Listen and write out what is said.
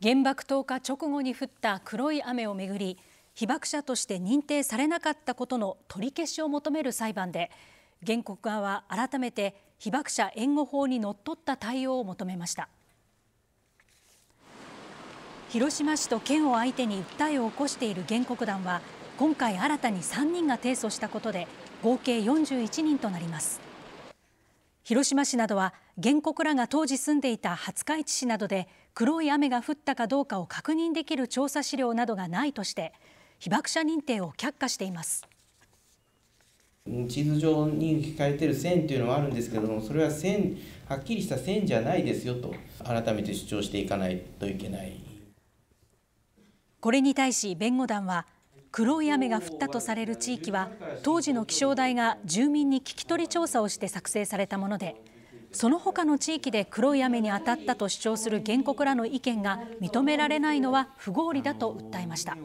原爆投下直後に降った黒い雨をめぐり被爆者として認定されなかったことの取り消しを求める裁判で原告側は改めて被爆者援護法にのっとった対応を求めました広島市と県を相手に訴えを起こしている原告団は今回新たに3人が提訴したことで合計41人となります。広島市などは原告らが当時住んでいた廿日市市などで黒い雨が降ったかどうかを確認できる調査資料などがないとして被爆者認定を却下しています地図上に書かれてる線というのはあるんですけどもそれは線はっきりした線じゃないですよと改めて主張していかないといけないこれに対し弁護団は黒い雨が降ったとされる地域は当時の気象台が住民に聞き取り調査をして作成されたものでその他の地域で黒い雨に当たったと主張する原告らの意見が認められないのは不合理だと訴えました。